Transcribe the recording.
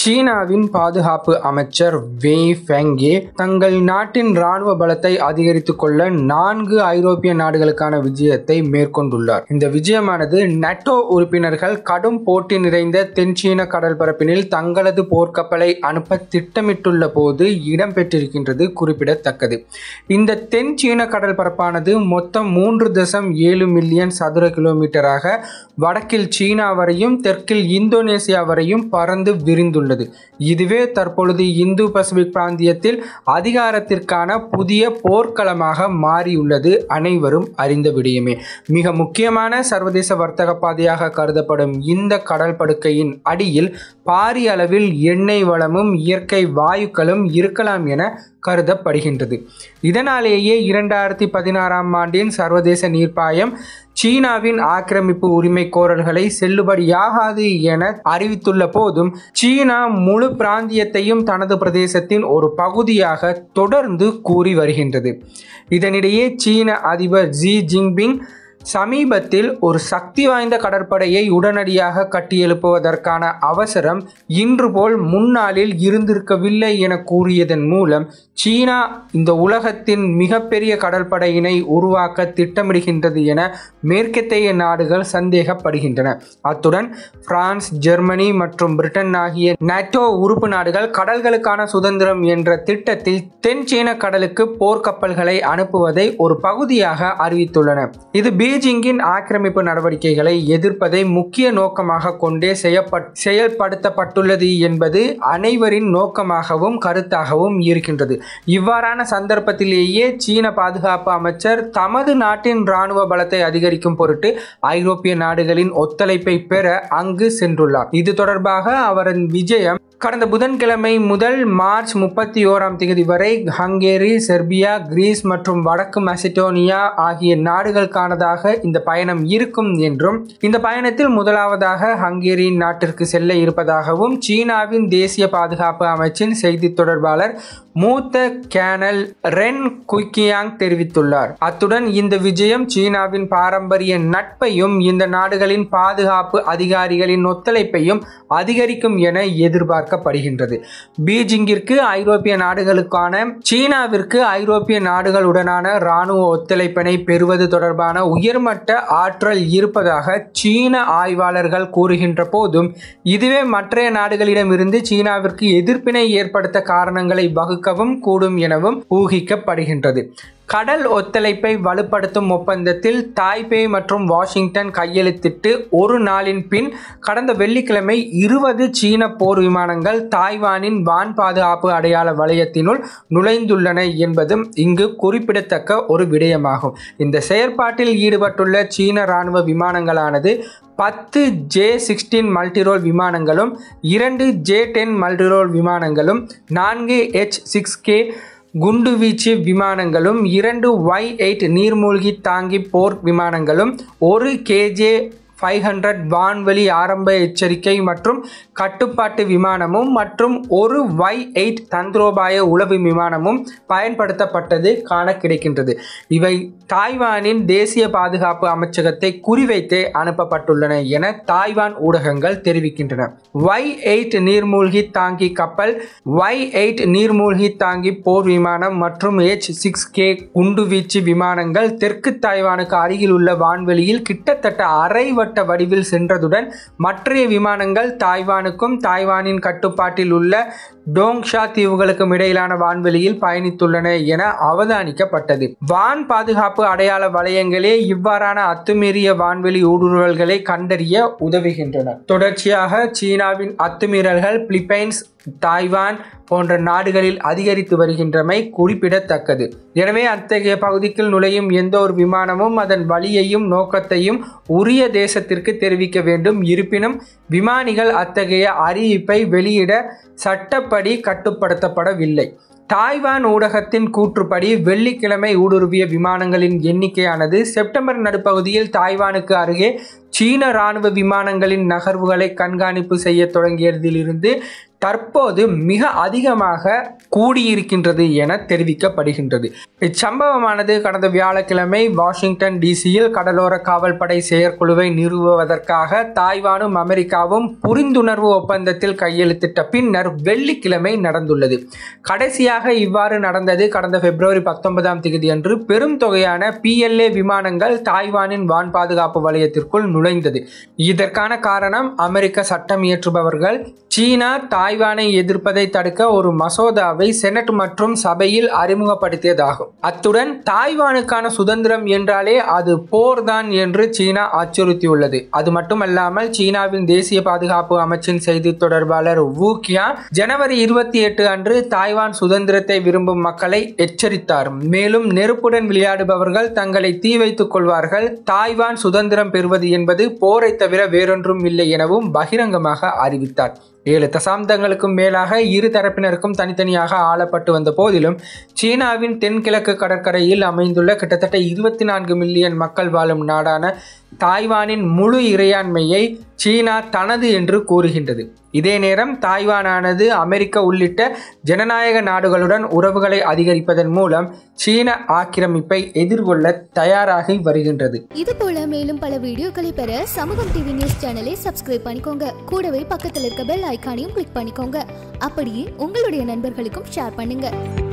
சீனாவின் பாதுகாப்பு அமைச்சர் வே ஃபெங்கே தங்கள் நாட்டின் ராணுவ பலத்தை அதிகரித்துக் கொள்ள நான்கு ஐரோப்பிய நாடுகளுக்கான விஜயத்தை மேற்கொண்டுள்ளார் இந்த விஜயமானது நட்டோ உறுப்பினர்கள் கடும் போட்டி நிறைந்த தென்சீன கடல் பரப்பினில் தங்களது போர்க்கப்பலை அனுப்ப திட்டமிட்டுள்ள போது இடம்பெற்றிருக்கின்றது குறிப்பிடத்தக்கது இந்த தென்சீன கடல் பரப்பானது மொத்தம் மூன்று தசம் ஏழு மில்லியன் சதுர கிலோமீட்டராக வடக்கில் சீனா வரையும் தெற்கில் இந்தோனேசியா வரையும் பறந்து விரிந்துள்ளது உள்ளது இதுவே தற்பொழுது இந்து பசிபிக் பிராந்தியத்தில் அதிகாரத்திற்கான புதிய போர்க்களமாக மாறியுள்ளது அனைவரும் அறிந்த விடியுமே மிக முக்கியமான சர்வதேச வர்த்தக பாதையாக கருதப்படும் இந்த கடல் படுக்கையின் அடியில் பாரிய அளவில் எண்ணெய் வளமும் இயற்கை வாயுக்களும் இருக்கலாம் என கருதப்படுகின்றது இதனாலேயே இரண்டாயிரத்தி பதினாறாம் ஆண்டின் சர்வதேச நீர்ப்பாயம் சீனாவின் ஆக்கிரமிப்பு உரிமை கோரல்களை செல்லுபடியாகாது என அறிவித்துள்ள போதும் சீனா முழு பிராந்தியத்தையும் தனது பிரதேசத்தின் ஒரு பகுதியாக தொடர்ந்து கூறி வருகின்றது இதனிடையே சீன அதிபர் ஜி ஜின்பிங் சமீபத்தில் ஒரு சக்தி வாய்ந்த கடற்படையை உடனடியாக கட்டியெழுப்புவதற்கான அவசரம் இன்று போல் முன்னாளில் இருந்திருக்கவில்லை என கூறியதன் மூலம் சீனா இந்த உலகத்தின் மிகப்பெரிய கடற்படையினை உருவாக்க திட்டமிடுகின்றது என மேற்கத்தைய நாடுகள் சந்தேகப்படுகின்றன அத்துடன் பிரான்ஸ் ஜெர்மனி மற்றும் பிரிட்டன் ஆகிய நேட்டோ உறுப்பு நாடுகள் கடல்களுக்கான சுதந்திரம் என்ற திட்டத்தில் தென் சீன கடலுக்கு போர்க்கப்பல்களை அனுப்புவதை ஒரு பகுதியாக அறிவித்துள்ளன இது பி பீஜிங்கின் ஆக்கிரமிப்பு நடவடிக்கைகளை எதிர்ப்பதை முக்கிய நோக்கமாக கொண்டே செயல்படுத்தப்பட்டுள்ளது என்பது அனைவரின் நோக்கமாகவும் கருத்தாகவும் இருக்கின்றது இவ்வாறான சந்தர்ப்பத்திலேயே சீன பாதுகாப்பு அமைச்சர் தமது நாட்டின் இராணுவ பலத்தை அதிகரிக்கும் பொருட்டு ஐரோப்பிய நாடுகளின் ஒத்துழைப்பை பெற அங்கு சென்றுள்ளார் இது தொடர்பாக அவரின் விஜயம் கடந்த புதன்கிழமை முதல் மார்ச் முப்பத்தி ஓராம் தேதி வரை ஹங்கேரி செர்பியா கிரீஸ் மற்றும் வடக்கு மெசடோனியா ஆகிய நாடுகளுக்கானதாக இந்த பயணம் இருக்கும் என்றும் இந்த பயணத்தில் முதலாவதாக ஹங்கேரி நாட்டிற்கு செல்ல இருப்பதாகவும் சீனாவின் தேசிய பாதுகாப்பு அமைச்சின் செய்தி தொடர்பாளர் மூத்த கேனல் ரென் குய்கியாங் தெரிவித்துள்ளார் அத்துடன் இந்த விஜயம் சீனாவின் பாரம்பரிய நட்பையும் இந்த நாடுகளின் பாதுகாப்பு அதிகாரிகளின் ஒத்துழைப்பையும் அதிகரிக்கும் என எதிர்பார்க்கப்படுகின்றது பீஜிங்கிற்கு ஐரோப்பிய நாடுகளுக்கான சீனாவிற்கு ஐரோப்பிய நாடுகளுடனான இராணுவ ஒத்துழைப்பினை பெறுவது தொடர்பான உயர்மட்ட ஆற்றல் இருப்பதாக சீன ஆய்வாளர்கள் கூறுகின்ற போதும் இதுவே மற்றைய நாடுகளிடமிருந்து சீனாவிற்கு எதிர்ப்பினை ஏற்படுத்த காரணங்களை வகு வகுக்கவும் கூடும் எனவும் ஊகிக்கப்படுகின்றது கடல் ஒத்துழைப்பை வலுப்படுத்தும் ஒப்பந்தத்தில் தாய்பே மற்றும் வாஷிங்டன் கையெழுத்திட்டு ஒரு நாளின் பின் கடந்த வெள்ளிக்கிழமை இருபது சீன போர் விமானங்கள் தாய்வானின் வான் பாதுகாப்பு அடையாள வளையத்தினுள் நுழைந்துள்ளன என்பதும் இங்கு குறிப்பிடத்தக்க ஒரு விடயமாகும் இந்த செயற்பாட்டில் ஈடுபட்டுள்ள சீன இராணுவ விமானங்களானது பத்து ஜே சிக்ஸ்டீன் மல்டிரோல் விமானங்களும் இரண்டு ஜே டென் மல்டிரோல் விமானங்களும் நான்கு ஹெச் சிக்ஸ் கே குண்டுவீச்சு விமானங்களும் இரண்டு ஒய் எயிட் நீர்மூழ்கி தாங்கி போர் விமானங்களும் ஒரு கேஜே ஃபைவ் ஹண்ட்ரட் வான்வெளி ஆரம்ப எச்சரிக்கை மற்றும் கட்டுப்பாட்டு விமானமும் மற்றும் ஒரு ஒய் எயிட் தந்திரோபாய உளவு விமானமும் பயன்படுத்தப்பட்டது காண கிடைக்கின்றது இவை தாய்வானின் தேசிய பாதுகாப்பு அமைச்சகத்தை குறிவைத்து அனுப்பப்பட்டுள்ளன என தாய்வான் ஊடகங்கள் தெரிவிக்கின்றன ஒய் எயிட் நீர்மூழ்கி தாங்கி கப்பல் ஒய் எயிட் நீர்மூழ்கி தாங்கி போர் விமானம் மற்றும் ஏச் சிக்ஸ் கே குண்டுவீச்சு விமானங்கள் தெற்கு தாய்வானுக்கு அருகில் உள்ள வான்வெளியில் கிட்டத்தட்ட அரை திட்டவட்ட வடிவில் சென்றதுடன் மற்றைய விமானங்கள் தாய்வானுக்கும் தாய்வானின் கட்டுப்பாட்டில் உள்ள டோங்ஷா தீவுகளுக்கும் இடையிலான வான்வெளியில் பயணித்துள்ளன என அவதானிக்கப்பட்டது வான் பாதுகாப்பு அடையாள வளையங்களே இவ்வாறான அத்துமீறிய வான்வெளி ஊடுருவல்களை கண்டறிய உதவுகின்றன தொடர்ச்சியாக சீனாவின் அத்துமீறல்கள் பிலிப்பைன்ஸ் தாய்வான் போன்ற நாடுகளில் அதிகரித்து வருகின்றமை குறிப்பிடத்தக்கது எனவே அத்தகைய பகுதிக்குள் நுழையும் எந்த ஒரு விமானமும் அதன் வழியையும் நோக்கத்தையும் உரிய தேசத்திற்கு தெரிவிக்க வேண்டும் இருப்பினும் விமானிகள் அத்தகைய அறிவிப்பை வெளியிட சட்டப்படி கட்டுப்படுத்தப்படவில்லை தாய்வான் ஊடகத்தின் கூற்றுப்படி வெள்ளிக்கிழமை ஊடுருவிய விமானங்களின் எண்ணிக்கையானது செப்டம்பர் நடுப்பகுதியில் தாய்வானுக்கு அருகே சீன இராணுவ விமானங்களின் நகர்வுகளை கண்காணிப்பு செய்ய தொடங்கியதிலிருந்து தற்போது மிக அதிகமாக கூடியிருக்கின்றது என தெரிவிக்கப்படுகின்றது இச்சம்பவமானது கடந்த வியாழக்கிழமை வாஷிங்டன் டிசியில் கடலோர காவல்படை செயற்குழுவை நிறுவுவதற்காக தாய்வானும் அமெரிக்காவும் புரிந்துணர்வு ஒப்பந்தத்தில் கையெழுத்திட்ட பின்னர் வெள்ளிக்கிழமை நடந்துள்ளது கடைசியாக முறையாக இவ்வாறு நடந்தது கடந்த பிப்ரவரி பத்தொன்பதாம் தேதி அன்று பெரும் தொகையான பிஎல்ஏ விமானங்கள் தாய்வானின் வான் பாதுகாப்பு வலயத்திற்குள் நுழைந்தது இதற்கான காரணம் அமெரிக்க சட்டம் இயற்றுபவர்கள் சீனா தாய்வானை எதிர்ப்பதை தடுக்க ஒரு மசோதாவை செனட் மற்றும் சபையில் அறிமுகப்படுத்தியதாகும் அத்துடன் தாய்வானுக்கான சுதந்திரம் என்றாலே அது போர்தான் என்று சீனா அச்சுறுத்தியுள்ளது அது மட்டுமல்லாமல் சீனாவின் தேசிய பாதுகாப்பு அமைச்சின் செய்தி தொடர்பாளர் வூக்கியா ஜனவரி இருபத்தி எட்டு அன்று தாய்வான் சுதந்திர சுதந்திரத்தை விரும்பும் மக்களை எச்சரித்தார் மேலும் நெருப்புடன் விளையாடுபவர்கள் தங்களை தீ வைத்துக் கொள்வார்கள் தாய்வான் சுதந்திரம் பெறுவது என்பது போரை தவிர வேறொன்றும் இல்லை எனவும் பகிரங்கமாக அறிவித்தார் ஏழு தசாப்தங்களுக்கும் மேலாக இரு தரப்பினருக்கும் தனித்தனியாக ஆளப்பட்டு வந்த போதிலும் சீனாவின் தென்கிழக்கு கடற்கரையில் அமைந்துள்ள கிட்டத்தட்ட இருபத்தி நான்கு மில்லியன் மக்கள் வாழும் நாடான தாய்வானின் முழு இறையாண்மையை சீனா தனது என்று கூறுகின்றது இதே நேரம் தாய்வானானது அமெரிக்க உள்ளிட்ட ஜனநாயக நாடுகளுடன் உறவுகளை அதிகரிப்பதன் மூலம் சீன ஆக்கிரமிப்பை எதிர்கொள்ள தயாராகி வருகின்றது இது போல மேலும் பல வீடியோக்களை பெற சமூகம் டிவி நியூஸ் சேனலை சப்ஸ்கிரைப் பண்ணிக்கோங்க கூடவே பக்கத்தில் இருக்க பெல் ஐக்கானையும் கிளிக் பண்ணிக்கோங்க அப்படியே உங்களுடைய நண்பர்களுக்கும் ஷேர் பண்ணுங்கள்